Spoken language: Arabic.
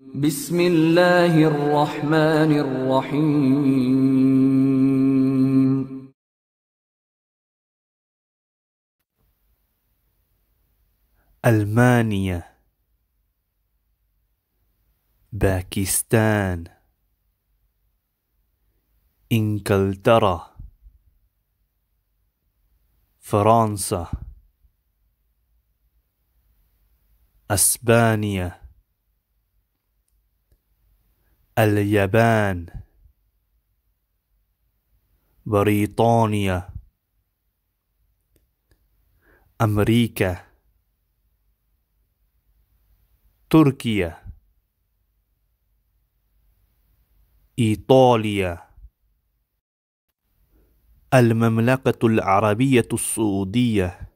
بسم الله الرحمن الرحيم ألمانيا باكستان انكلترا فرنسا أسبانيا اليابان بريطانيا أمريكا تركيا إيطاليا المملكة العربية السعودية